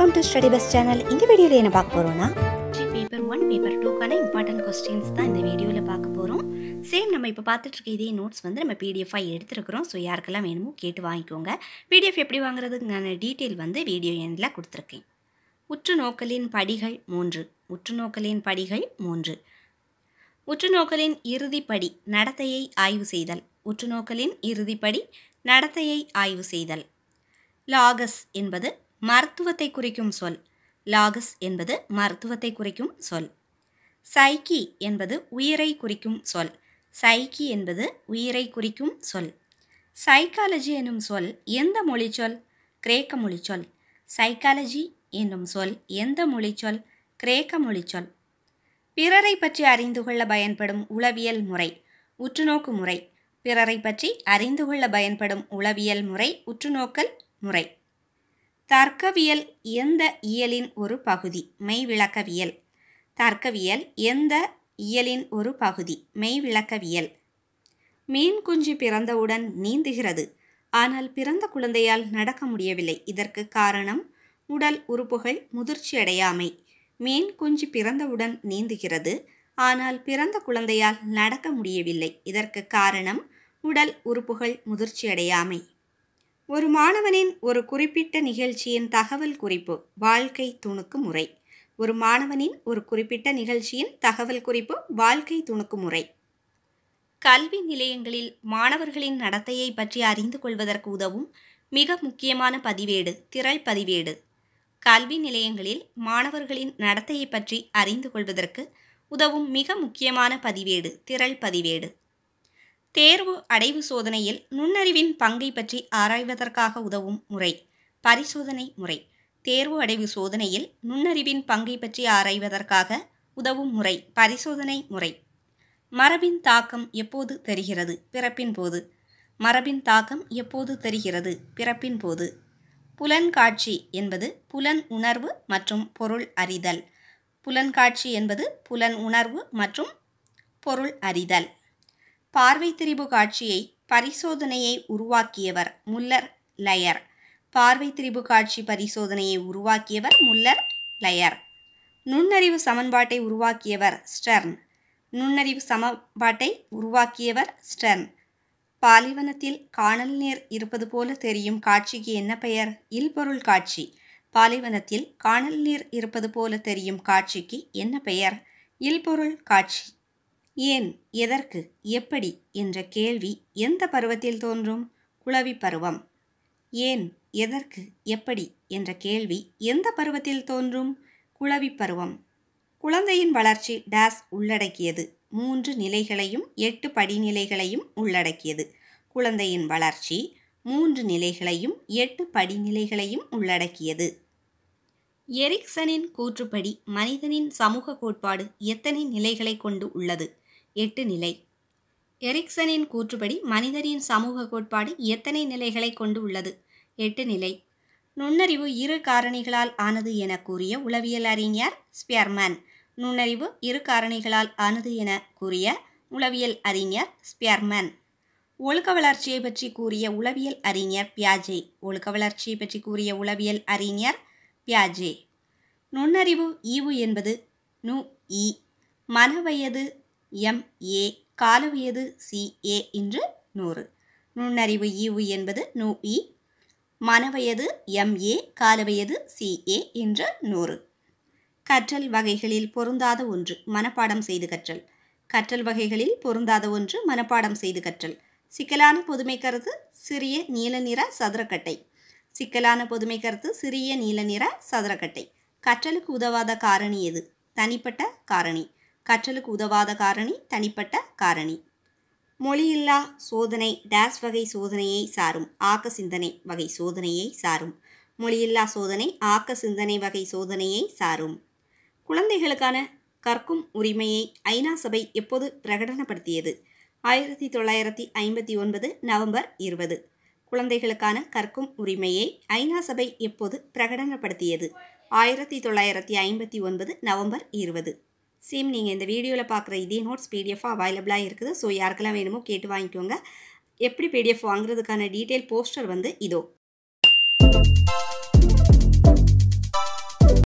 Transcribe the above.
welcome to study bus channel இந்த வீடியோவில் என்ன பார்க்க போகிறோம்னா பேப்பர் ஒன் பேப்பர் டூக்கான இம்பார்ட்டன்ட் கொஸ்டின்ஸ் தான் இந்த வீடியோவில் பார்க்க போகிறோம் சேம் நம்ம இப்போ பார்த்துட்ருக்க இதே நோட்ஸ் வந்து நம்ம பிடிஎஃபாக எடுத்துருக்கிறோம் ஸோ யாருக்கெல்லாம் வேணுமோ கேட்டு வாங்கிக்கோங்க பிடிஎஃப் எப்படி வாங்குறதுக்கான டீட்டெயில் வந்து வீடியோ எண்டில் கொடுத்துருக்கேன் உற்றுநோக்கலின் படிகள் மூன்று நோக்கலின் படிகள் மூன்று உற்றுநோக்கலின் இறுதிப்படி நடத்தையை ஆய்வு செய்தல் உற்றுநோக்கலின் இறுதிப்படி நடத்தையை ஆய்வு செய்தல் லாகஸ் என்பது மருத்துவத்தை குறிக்கும் சொல் லாகஸ் என்பது மருத்துவத்தை குறிக்கும் சொல் சைக்கி என்பது உயிரை குறிக்கும் சொல் சைக்கி என்பது உயிரை குறிக்கும் சொல் சைக்காலஜி என்னும் சொல் எந்த மொழிச்சொல் கிரேக்க மொழிச்சொல் சைக்காலஜி என்னும் சொல் எந்த மொழிச்சொல் கிரேக்க மொழிச்சொல் பிறரை பற்றி அறிந்து கொள்ள பயன்படும் உளவியல் முறை உற்றுநோக்கு முறை பிறரை பற்றி அறிந்து கொள்ள பயன்படும் உளவியல் முறை உற்றுநோக்கல் முறை தர்க்கவியல் எந்த இயலின் ஒரு பகுதி மெய் விளக்கவியல் தர்க்கவியல் எந்த இயலின் ஒரு பகுதி மெய் விளக்கவியல் மீன் குஞ்சு பிறந்தவுடன் நீந்துகிறது ஆனால் பிறந்த குழந்தையால் நடக்க முடியவில்லை இதற்கு காரணம் உடல் உறுப்புகள் முதிர்ச்சி அடையாமை மீன் குஞ்சு பிறந்தவுடன் நீந்துகிறது ஆனால் பிறந்த குழந்தையால் நடக்க முடியவில்லை இதற்கு காரணம் உடல் உறுப்புகள் முதிர்ச்சியடையாமை ஒரு மாணவனின் ஒரு குறிப்பிட்ட நிகழ்ச்சியின் தகவல் குறிப்பு வாழ்க்கை துணுக்கு முறை ஒரு மாணவனின் ஒரு குறிப்பிட்ட நிகழ்ச்சியின் தகவல் குறிப்பு வாழ்க்கை துணுக்கு முறை கல்வி நிலையங்களில் மாணவர்களின் நடத்தையை பற்றி அறிந்து கொள்வதற்கு உதவும் மிக முக்கியமான பதிவேடு திரள் பதிவேடு கல்வி நிலையங்களில் மாணவர்களின் நடத்தையை பற்றி அறிந்து கொள்வதற்கு உதவும் மிக முக்கியமான பதிவேடு திரள் பதிவேடு தேர்வு அடைவு சோதனையில் நுண்ணறிவின் பங்கை பற்றி ஆராய்வதற்காக உதவும் முறை பரிசோதனை முறை தேர்வு அடைவு சோதனையில் நுண்ணறிவின் பங்கை பற்றி ஆராய்வதற்காக உதவும் முறை பரிசோதனை முறை மரபின் தாக்கம் எப்போது தெரிகிறது பிறப்பின் போது மரபின் தாக்கம் எப்போது தெரிகிறது பிறப்பின் போது புலன்காட்சி என்பது புலன் உணர்வு மற்றும் பொருள் அறிதல் புலன்காட்சி என்பது புலன் உணர்வு மற்றும் பொருள் அறிதல் பார்வை திரிபு காட்சியை பரிசோதனையை உருவாக்கியவர் முல்லர் லயர் பார்வை திரிபு காட்சி பரிசோதனையை உருவாக்கியவர் முல்லர் லயர் நுண்ணறிவு சமன்பாட்டை உருவாக்கியவர் ஸ்டர்ன் நுண்ணறிவு சமன்பாட்டை உருவாக்கியவர் ஸ்டர்ன் பாலைவனத்தில் காணல் நீர் இருப்பது போல தெரியும் காட்சிக்கு என்ன பெயர் இல்பொருள் காட்சி பாலைவனத்தில் காணல் நீர் இருப்பது போல தெரியும் காட்சிக்கு என்ன பெயர் இல்பொருள் காட்சி ஏன் எதற்கு எப்படி என்ற கேள்வி எந்த பருவத்தில் தோன்றும் குளவி பருவம் ஏன் எதற்கு எப்படி என்ற கேள்வி எந்த பருவத்தில் தோன்றும் குளவி பருவம் குழந்தையின் வளர்ச்சி டேஸ் உள்ளடக்கியது மூன்று நிலைகளையும் எட்டு படிநிலைகளையும் உள்ளடக்கியது குழந்தையின் வளர்ச்சி மூன்று நிலைகளையும் எட்டு படிநிலைகளையும் உள்ளடக்கியது எரிக்சனின் கூற்றுப்படி மனிதனின் சமூக கோட்பாடு எத்தனை நிலைகளை கொண்டு உள்ளது எட்டு நிலை எரிக்சனின் கூற்றுப்படி மனிதரின் சமூக கோட்பாடு எத்தனை நிலைகளை கொண்டு உள்ளது எட்டு நிலை நுண்ணறிவு இரு காரணிகளால் ஆனது என கூறிய உளவியல் அறிஞர் ஸ்பியர்மேன் நுண்ணறிவு இரு காரணிகளால் ஆனது என கூறிய உளவியல் அறிஞர் ஸ்பியர்மேன் ஒழுக்க வளர்ச்சியை பற்றி கூறிய உளவியல் அறிஞர் பியாஜே ஒழுக்க வளர்ச்சியை பற்றி கூறிய உளவியல் அறிஞர் பியாஜே நுண்ணறிவு ஈவு என்பது நு இ மனவயது எம்ஏ காலவியது சிஏ என்று நூறு நுண்ணறிவு ஈவு என்பது நூ இ மனவயது எம்ஏ காலவயது சிஏ என்ற நூறு கற்றல் வகைகளில் பொருந்தாத ஒன்று மனப்பாடம் செய்து கற்றல் கற்றல் வகைகளில் பொருந்தாத ஒன்று மனப்பாடம் செய்து கற்றல் சிக்கலான பொதுமை கருத்து சிறிய நீல நிற சதுரக்கட்டை சிக்கலான பொதுமை கருத்து சிறிய நீல நிற சதுரக்கட்டை கற்றலுக்கு உதவாத காரணி எது தனிப்பட்ட காரணி கற்றலுக்கு உதவாத காரணி தனிப்பட்ட காரணி மொழியில்லா சோதனை டேஸ் வகை சோதனையை சாரும் ஆக்க சிந்தனை வகை சோதனையை சாரும் மொழியில்லா சோதனை ஆக்க சிந்தனை வகை சோதனையை சாரும் குழந்தைகளுக்கான கற்கும் உரிமையை ஐநா சபை எப்போது பிரகடனப்படுத்தியது ஆயிரத்தி தொள்ளாயிரத்தி ஐம்பத்தி ஒன்பது நவம்பர் இருபது குழந்தைகளுக்கான கற்கும் உரிமையை ஐநா சபை எப்போது பிரகடனப்படுத்தியது ஆயிரத்தி தொள்ளாயிரத்தி ஐம்பத்தி ஒன்பது நவம்பர் இருபது சேம் நீங்கள் இந்த வீடியோவில் பார்க்குற இதே நோட்ஸ் பிடிஎஃபாக அவைலபிளாக இருக்குது ஸோ யாருக்கெல்லாம் வேணுமோ கேட்டு வாங்கிக்கோங்க எப்படி பிடிஎஃப் வாங்குறதுக்கான டீட்டெயில் போஸ்டர் வந்து இதோ